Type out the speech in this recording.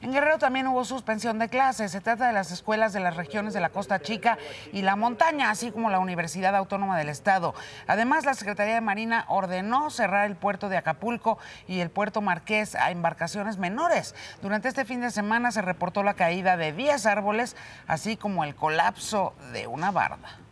En Guerrero también hubo suspensión de clases. Se trata de las escuelas de las regiones de la Costa Chica y la Montaña, así como la Universidad Autónoma del Estado. Además, la Secretaría de Marina ordenó cerrar el puerto de Acapulco y el puerto Marqués a embarcaciones menores. Durante este fin de semana se reportó la caída de 10 árboles, así como el colapso de una barda.